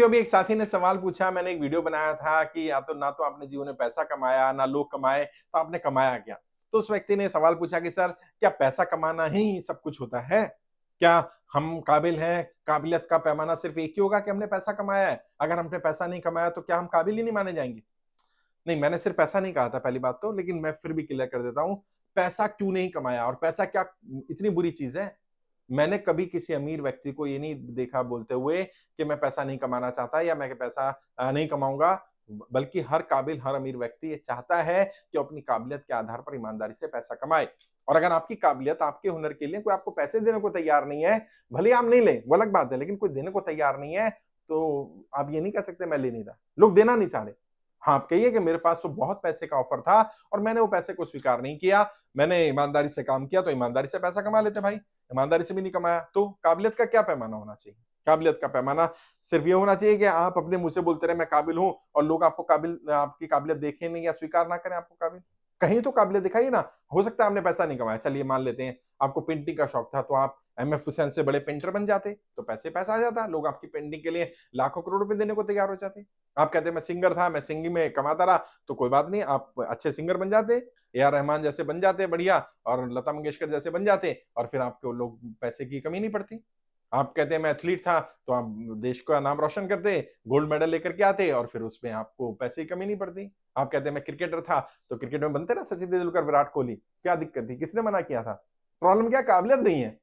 भी एक साथी ने सवाल पूछा मैंने एक वीडियो बनाया था कि या तो ना तो आपने जीवन में पैसा कमाया ना लोग कमाए तो आपने कमाया क्या तो उस व्यक्ति ने सवाल पूछा कि सर क्या पैसा कमाना ही सब कुछ होता है क्या हम काबिल हैं काबिलियत का पैमाना सिर्फ एक ही होगा कि हमने पैसा कमाया है अगर हमने पैसा नहीं कमाया तो क्या हम काबिल ही नहीं माने जाएंगे नहीं मैंने सिर्फ पैसा नहीं कहा था पहली बात तो लेकिन मैं फिर भी क्लियर कर देता हूँ पैसा क्यों नहीं कमाया और पैसा क्या इतनी बुरी चीज है मैंने कभी किसी अमीर व्यक्ति को ये नहीं देखा बोलते हुए कि मैं पैसा नहीं कमाना चाहता या मैं पैसा नहीं कमाऊंगा बल्कि हर काबिल हर अमीर व्यक्ति ये चाहता है कि अपनी काबिलियत के आधार पर ईमानदारी से पैसा कमाए और अगर आपकी काबिलियत आपके हुनर के लिए कोई आपको पैसे देने को तैयार नहीं है भले आप नहीं लें वो अलग बात है लेकिन कोई देने को तैयार नहीं है तो आप ये नहीं कह सकते मैं ले नहीं रहा लोग देना नहीं चाह रहे हाँ आप कहिए कि मेरे पास तो बहुत पैसे का ऑफर था और मैंने वो पैसे को स्वीकार नहीं किया मैंने ईमानदारी से काम किया तो ईमानदारी से पैसा कमा लेते भाई ईमानदारी से भी नहीं कमाया तो काबिलियत का क्या पैमाना होना चाहिए काबिलियत का पैमाना सिर्फ ये होना चाहिए कि आप अपने मुंह से बोलते रहे मैं काबिल हूं और लोग आपको काबिल आपकी काबिलियत देखें नहीं या स्वीकार ना करें आपको काबिल कहीं तो काबिलियत दिखाइए ना हो सकता है आपने पैसा नहीं कमाया चलिए मान लेते हैं आपको पेंटिंग का शौक था तो आप एम एफ हुसैन से बड़े पेंटर बन जाते तो पैसे पैसा आ जाता लोग आपकी पेंटिंग के लिए लाखों करोड़ रुपए देने को तैयार हो जाते आप कहते मैं सिंगर था मैं सिंगिंग में कमाता रहा तो कोई बात नहीं आप अच्छे सिंगर बन जाते ए आर रहमान जैसे बन जाते बढ़िया और लता मंगेशकर जैसे बन जाते और फिर आपको लोग पैसे की कमी नहीं पड़ती आप कहते मैं एथलीट था तो आप देश का नाम रोशन करते गोल्ड मेडल लेकर के आते और फिर उसमें आपको पैसे की कमी नहीं पड़ती आप कहते मैं क्रिकेटर था तो क्रिकेट में बनते ना सचिन तेंदुलकर विराट कोहली क्या दिक्कत थी किसने मना किया था प्रॉब्लम क्या काबिलियत नहीं है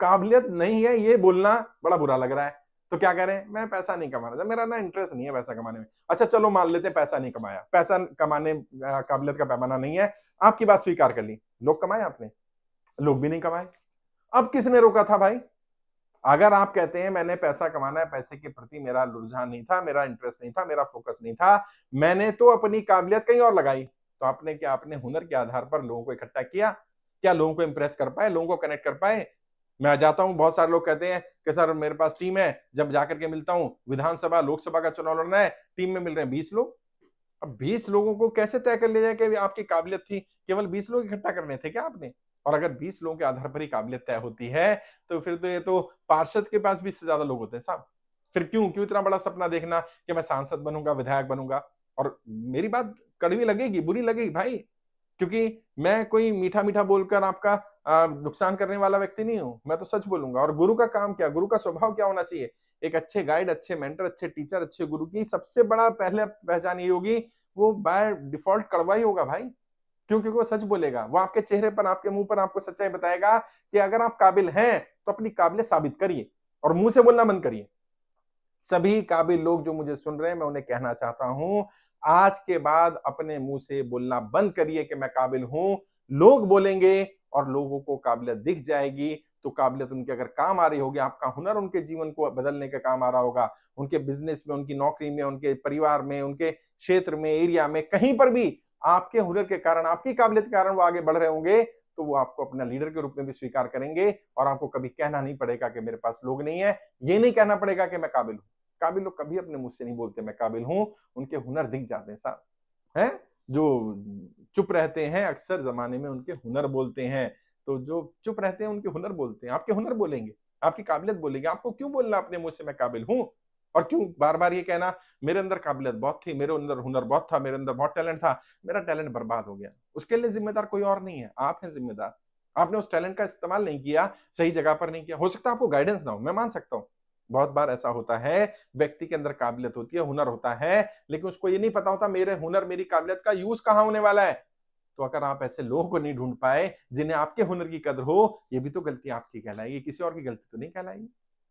काबिलियत नहीं है ये बोलना बड़ा बुरा लग रहा है तो क्या कह रहे हैं मैं पैसा नहीं कमा रहा था मेरा ना इंटरेस्ट नहीं है पैसा कमाने में अच्छा चलो मान लेते हैं पैसा नहीं कमाया पैसा कमाने काबिलियत का पैमाना नहीं है आपकी बात स्वीकार कर ली लोग कमाए आपने लोग भी नहीं कमाए अब किसने रोका था भाई अगर आप कहते हैं मैंने पैसा कमाना है पैसे के प्रति मेरा रुझान नहीं था मेरा इंटरेस्ट नहीं था मेरा फोकस नहीं था मैंने तो अपनी काबिलियत कहीं और लगाई तो आपने क्या आपने हुनर के आधार पर लोगों को इकट्ठा किया क्या लोगों को इंप्रेस कर पाए लोगों को कनेक्ट कर पाए मैं जाता हूं बहुत सारे लोग कहते हैं कि सर मेरे पास टीम है जब जाकर के मिलता हूं विधानसभा लोकसभा का चुनाव लड़ना है टीम में मिल रहे हैं बीस लोग अब बीस लोगों को कैसे तय कर लिया जाए कि आपकी काबिलियत थी केवल बीस लोग इकट्ठा करने थे क्या आपने और अगर बीस लोगों के आधार पर ही काबिलियत तय होती है तो फिर तो ये तो पार्षद के पास बीस से ज्यादा लोग होते हैं साहब फिर क्यों क्यों इतना बड़ा सपना देखना कि मैं सांसद बनूंगा विधायक बनूंगा और मेरी बात कड़वी लगेगी बुरी लगेगी भाई क्योंकि मैं कोई मीठा मीठा बोलकर आपका नुकसान करने वाला व्यक्ति नहीं हूं मैं तो सच बोलूंगा और गुरु का काम क्या गुरु का स्वभाव क्या होना चाहिए एक अच्छे गाइड अच्छे मेंटर अच्छे टीचर अच्छे गुरु की सबसे बड़ा पहले पहचान ये होगी वो बाय डिफॉल्ट कड़वा ही होगा भाई क्यों क्योंकि वो सच बोलेगा वो आपके चेहरे पर आपके मुंह पर आपको सच्चाई बताएगा कि अगर आप काबिल हैं तो अपनी काबिल साबित करिए और मुंह से बोलना बंद करिए सभी काबिल लोग जो मुझे सुन रहे हैं मैं उन्हें कहना चाहता हूं आज के बाद अपने मुंह से बोलना बंद करिए कि मैं काबिल हूं लोग बोलेंगे और लोगों को काबिलियत दिख जाएगी तो काबिलियत उनके अगर काम आ रही होगी आपका हुनर उनके जीवन को बदलने का काम आ रहा होगा उनके बिजनेस में उनकी नौकरी में उनके परिवार में उनके क्षेत्र में एरिया में कहीं पर भी आपके हुनर के कारण आपकी काबिलियत के कारण वो आगे बढ़ रहे होंगे तो वो आपको अपना लीडर के रूप में भी स्वीकार करेंगे और आपको कभी कहना नहीं पड़ेगा कि मेरे पास लोग नहीं है ये नहीं कहना पड़ेगा कि मैं काबिल हूं काबिल लोग कभी अपने मुझसे नहीं बोलते मैं काबिल हूं उनके हुनर दिख जाते हैं साहब है जो चुप रहते हैं अक्सर जमाने में उनके हुनर बोलते हैं तो जो चुप रहते हैं उनके हुनर बोलते हैं आपके हुनर बोलेंगे आपकी काबिलियत बोलेंगे आपको क्यों बोलना अपने मुंह से मैं काबिल हूं और क्यों बार बार ये कहना मेरे अंदर काबिलियत बहुत थी मेरे अंदर हुनर बहुत था मेरे अंदर बहुत टैलेंट था मेरा टैलेंट बर्बाद हो गया उसके लिए जिम्मेदार कोई और नहीं है आप हैं जिम्मेदार आपने उस टैलेंट का इस्तेमाल नहीं किया सही जगह पर नहीं किया हो सकता आपको गाइडेंस ना हो मैं मान सकता हूँ बहुत बार ऐसा होता है व्यक्ति के अंदर काबिलियत होती है हुनर होता है लेकिन उसको ये नहीं पता होता मेरे हुनर मेरी काबिलियत का यूज कहाँ होने वाला है तो अगर आप ऐसे लोगों को नहीं ढूंढ पाए जिन्हें आपके हुनर की कदर हो ये भी तो गलती आपकी कहलाएगी किसी और की गलती तो नहीं कहलाएगी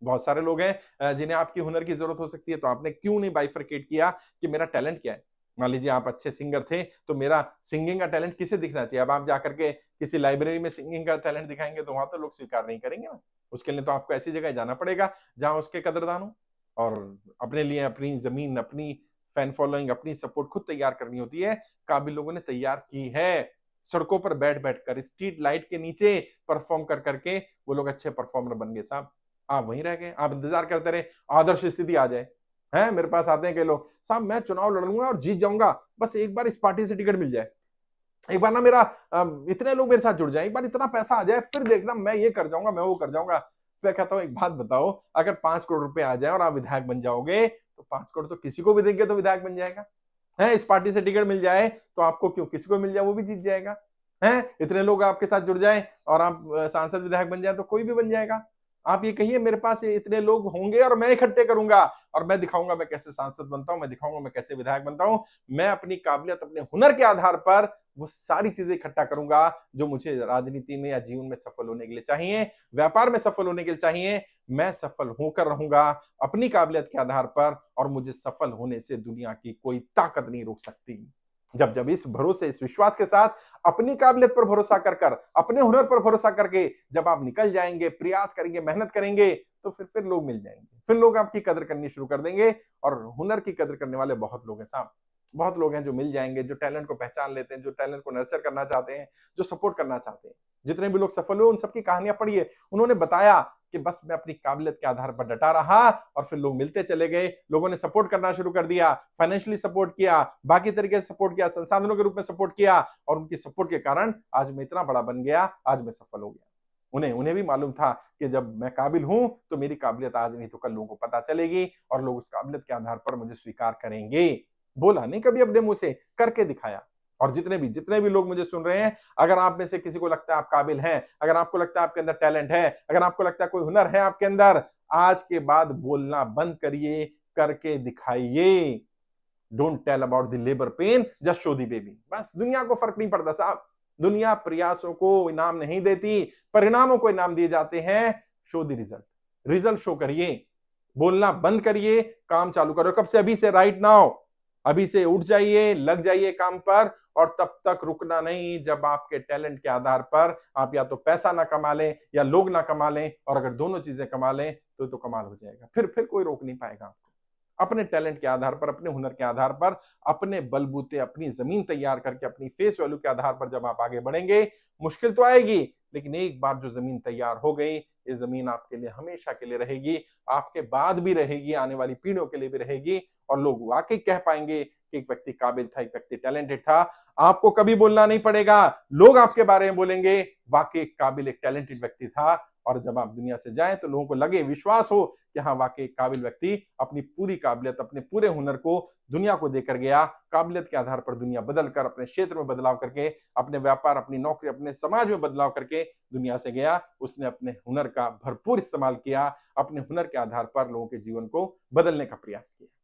बहुत सारे लोग हैं जिन्हें आपकी हुनर की जरूरत हो सकती है तो आपने क्यों नहीं बाइफरकेट किया कि मेरा टैलेंट क्या है मान लीजिए आप अच्छे सिंगर थे तो मेरा सिंगिंग का टैलेंट किसे दिखना चाहिए अब आप जाकर के किसी लाइब्रेरी में सिंगिंग का टैलेंट दिखाएंगे तो वहां तो लोग स्वीकार नहीं करेंगे ना उसके लिए तो आपको ऐसी जगह जाना पड़ेगा जहां उसके कदरदान हो और अपने लिए अपनी जमीन अपनी फैन फॉलोइंग अपनी सपोर्ट खुद तैयार करनी होती है काबिल लोगों ने तैयार की है सड़कों पर बैठ बैठ कर स्ट्रीट लाइट के नीचे परफॉर्म कर करके वो लोग अच्छे परफॉर्मर बन गए साहब आप वहीं रह गए आप इंतजार करते रहे आदर्श स्थिति आ जाए हैं मेरे पास आते हैं कई लोग साहब मैं चुनाव लड़ लूंगा और जीत जाऊंगा बस एक बार इस पार्टी से टिकट मिल जाए एक बार ना मेरा इतने लोग मेरे साथ जुड़ जाए एक बार इतना पैसा आ जाए फिर देखना मैं ये कर जाऊंगा मैं वो कर जाऊंगा मैं कहता हूँ एक बात बताओ अगर पांच करोड़ रुपए आ जाए और आप विधायक बन जाओगे तो पांच करोड़ तो किसी को भी देंगे तो विधायक बन जाएगा है इस पार्टी से टिकट मिल जाए तो आपको क्यों किसी को मिल जाए वो भी जीत जाएगा है इतने लोग आपके साथ जुड़ जाए और आप सांसद विधायक बन जाए तो कोई भी बन जाएगा आप ये कहिए मेरे पास इतने लोग होंगे और मैं इकट्ठे करूंगा और मैं दिखाऊंगा मैं कैसे सांसद बनता हूं मैं दिखाऊंगा मैं कैसे विधायक बनता हूं मैं अपनी काबिलियत अपने हुनर के आधार पर वो सारी चीजें इकट्ठा करूंगा जो मुझे राजनीति में या जीवन में सफल होने के लिए चाहिए व्यापार में सफल होने के लिए चाहिए मैं सफल होकर रहूंगा अपनी काबिलियत के आधार पर और मुझे सफल होने से दुनिया की कोई ताकत नहीं रोक सकती जब जब इस भरोसे इस विश्वास के साथ अपनी काबिलियत पर भरोसा कर कर अपने हुनर पर भरोसा करके जब आप निकल जाएंगे प्रयास करेंगे मेहनत करेंगे तो फिर फिर लोग मिल जाएंगे फिर लोग आपकी कदर करनी शुरू कर देंगे और हुनर की कदर करने वाले बहुत लोग हैं साहब बहुत लोग हैं जो मिल जाएंगे जो टैलेंट को पहचान लेते हैं जो टैलेंट को नर्चर करना चाहते हैं जो सपोर्ट करना चाहते हैं जितने भी लोग सफल हुए उन सबकी कहानियां पढ़िए उन्होंने बताया कि बस मैं अपनी काबिलियत के आधार पर डटा रहा और फिर लोग मिलते चले गए लोगों ने सपोर्ट करना शुरू कर दिया फाइनेंशियली सपोर्ट किया बाकी तरीके से सपोर्ट किया संसाधनों के रूप में सपोर्ट किया और उनकी सपोर्ट के कारण आज मैं इतना बड़ा बन गया आज मैं सफल हो गया उन्हें उन्हें भी मालूम था कि जब मैं काबिल हूं तो मेरी काबिलियत आज नहीं तो कल लोगों को पता चलेगी और लोग उस काबिलियत के आधार पर मुझे स्वीकार करेंगे बोला नहीं कभी अपने मुंह से करके दिखाया और जितने भी जितने भी लोग मुझे सुन रहे हैं अगर आप में से किसी को लगता है आप काबिल हैं अगर आपको लगता है आपके अंदर टैलेंट है अगर आपको लगता है कोई हुनर है आपके अंदर आज के बाद बोलना बंद करिए करके दिखाइए don't tell about the labour pain just show the baby बस दुनिया को फर्क नहीं पड़ता साहब दुनिया प्रयासों को इनाम नहीं देती परिणामों को इनाम दिए जाते हैं show the result result show करिए बोलना बंद करिए काम चालू करो कब से अभी से राइट नाउ अभी से उठ जाइए लग जाइए काम पर और तब तक रुकना नहीं जब आपके टैलेंट के आधार पर आप या तो पैसा ना कमा लें या लोग ना कमा लें और अगर दोनों चीजें कमा लें तो तो कमाल हो जाएगा फिर फिर कोई रोक नहीं पाएगा आपको अपने टैलेंट के आधार पर अपने हुनर के आधार पर अपने बलबूते अपनी जमीन तैयार करके अपनी फेस वैल्यू के आधार पर जब आप आगे बढ़ेंगे मुश्किल तो आएगी लेकिन एक बार जो जमीन तैयार हो गई ये जमीन आपके लिए हमेशा के लिए रहेगी आपके बाद भी रहेगी आने वाली पीढ़ियों के लिए भी रहेगी और लोग वाकई कह पाएंगे कि एक व्यक्ति काबिल था एक व्यक्ति टैलेंटेड था आपको कभी बोलना नहीं पड़ेगा लोग आपके बारे में बोलेंगे वाकई काबिल एक टैलेंटेड व्यक्ति था और जब आप दुनिया से जाएं तो लोगों को लगे विश्वास हो कि हाँ वाकई काबिल व्यक्ति अपनी पूरी काबिलियत अपने पूरे हुनर को दुनिया को देकर गया काबिलियत के आधार पर दुनिया बदलकर अपने क्षेत्र में बदलाव करके अपने व्यापार अपनी नौकरी अपने समाज में बदलाव करके दुनिया से गया उसने अपने हुनर का भरपूर इस्तेमाल किया अपने हुनर के आधार पर लोगों के जीवन को बदलने का प्रयास किया